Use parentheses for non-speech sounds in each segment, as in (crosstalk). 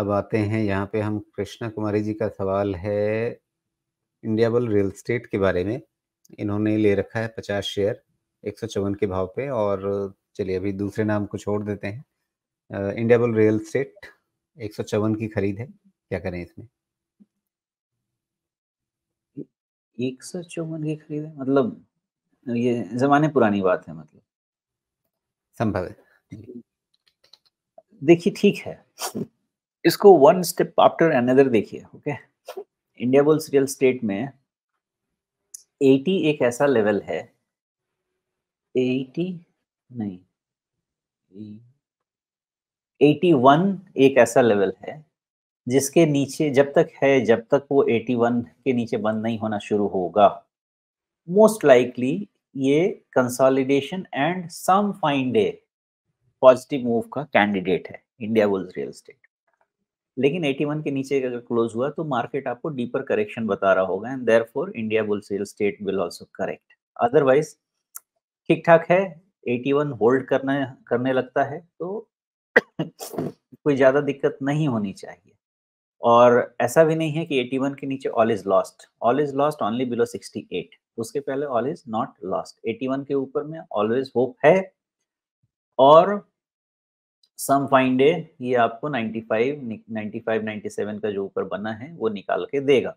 अब आते हैं यहाँ पे हम कृष्णा कुमारी जी का सवाल है इंडियाबल रियल स्टेट के बारे में इन्होंने ले रखा है पचास शेयर एक सौ चौवन के भाव पे और चलिए अभी दूसरे नाम को छोड़ देते हैं इंडियाबल रियल स्टेट एक सौ चौवन की खरीद है क्या करें इसमें एक सौ चौवन की खरीद है मतलब ये जमाने पुरानी बात है मतलब संभव है देखिए ठीक है इसको वन स्टेप आफ्टर अनदर देखिए okay Indiabulls Real Estate में 80 एक ऐसा लेवल है 80 नहीं 81 एक ऐसा लेवल है जिसके नीचे जब तक है जब तक वो 81 के नीचे बंद नहीं होना शुरू होगा मोस्ट लाइकली ये consolidation and some find a positive move का कैंडिडेट है इंडिया बुल्स रियल स्टेट लेकिन 81 के नीचे अगर क्लोज हुआ तो मार्केट आपको डीपर करेक्शन बता रहा होगा and therefore India bull sale state will also correct otherwise ठीक ठाक है 81 होल्ड करने करने लगता है तो (coughs) कोई ज़्यादा दिक्कत नहीं होनी चाहिए और ऐसा भी नहीं है कि 81 के नीचे all is lost all is lost only below 68 उसके पहले ऑल इज नॉट लॉस्ट 81 के ऊपर में ऑलवेज होप है और सम फाइंड डे ये आपको 95 95 97 का जो ऊपर बना है वो निकाल के देगा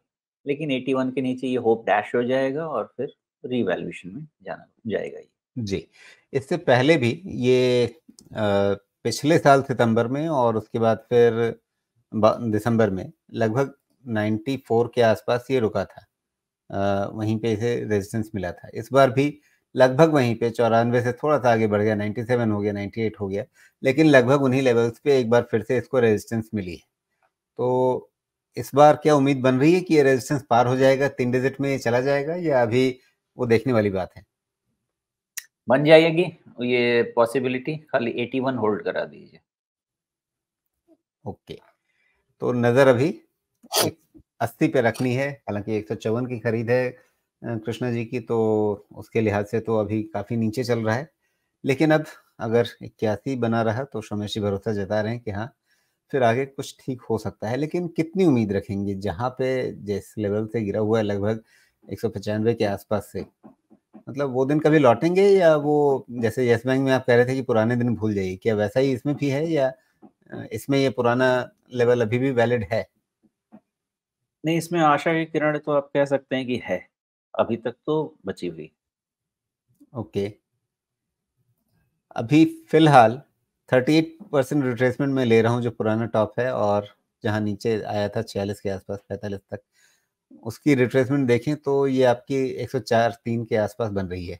लेकिन 81 के नीचे ये होप डैश हो जाएगा और फिर रिवैल्यूएशन में जाना जाएगा ये जी इससे पहले भी ये पिछले साल सितंबर में और उसके बाद फिर दिसंबर में लगभग 94 के आसपास ये रुका था वहीं पे इसे रेजिस्टेंस मिला था इस बार भी लगभग वहीं पे चौरानवे से थोड़ा सा आगे बढ़ गया 97 हो गया 98 हो गया लेकिन लगभग उन्हीं लेवल्स पे एक बार फिर से इसको रेजिस्टेंस मिली है तो इस बार क्या उम्मीद बन रही है कि ये रेजिस्टेंस पार हो जाएगा तीन डिजिट में चला जाएगा या अभी वो देखने वाली बात है बन जाएगी ये पॉसिबिलिटी खाली 81 होल्ड करा दीजिए ओके तो नज़र अभी अस्सी पे रखनी है हालांकि एक सौ चौवन की खरीद है कृष्णा जी की तो उसके लिहाज से तो अभी काफ़ी नीचे चल रहा है लेकिन अब अगर इक्यासी बना रहा तो शमेशी भरोसा जता रहे हैं कि हाँ फिर आगे कुछ ठीक हो सकता है लेकिन कितनी उम्मीद रखेंगे जहाँ पे जिस लेवल से गिरा हुआ है लगभग एक सौ के आसपास से मतलब वो दिन कभी लौटेंगे या वो जैसे यस बैंक में आप कह रहे थे कि पुराने दिन भूल जाइए क्या वैसा ही इसमें भी है या इसमें ये पुराना लेवल अभी भी वैलिड है नहीं इसमें आशा की किरण तो आप कह सकते हैं कि है अभी तक तो बची हुई ओके अभी फिलहाल 38 परसेंट रिट्रेसमेंट में ले रहा हूँ जो पुराना टॉप है और जहाँ नीचे आया था छियालीस के आसपास पैंतालीस तक उसकी रिट्रेसमेंट देखें तो ये आपकी एक सौ चार तीन के आसपास बन रही है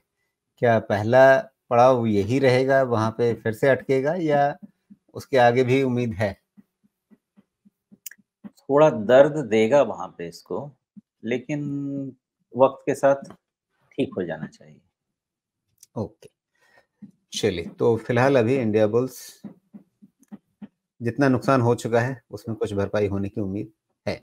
क्या पहला पड़ाव यही रहेगा वहाँ पे फिर से अटकेगा या उसके आगे भी उम्मीद है थोड़ा दर्द देगा वहाँ पे इसको लेकिन वक्त के साथ ठीक हो जाना चाहिए ओके चलिए तो फिलहाल अभी इंडिया बुल्स जितना नुकसान हो चुका है उसमें कुछ भरपाई होने की उम्मीद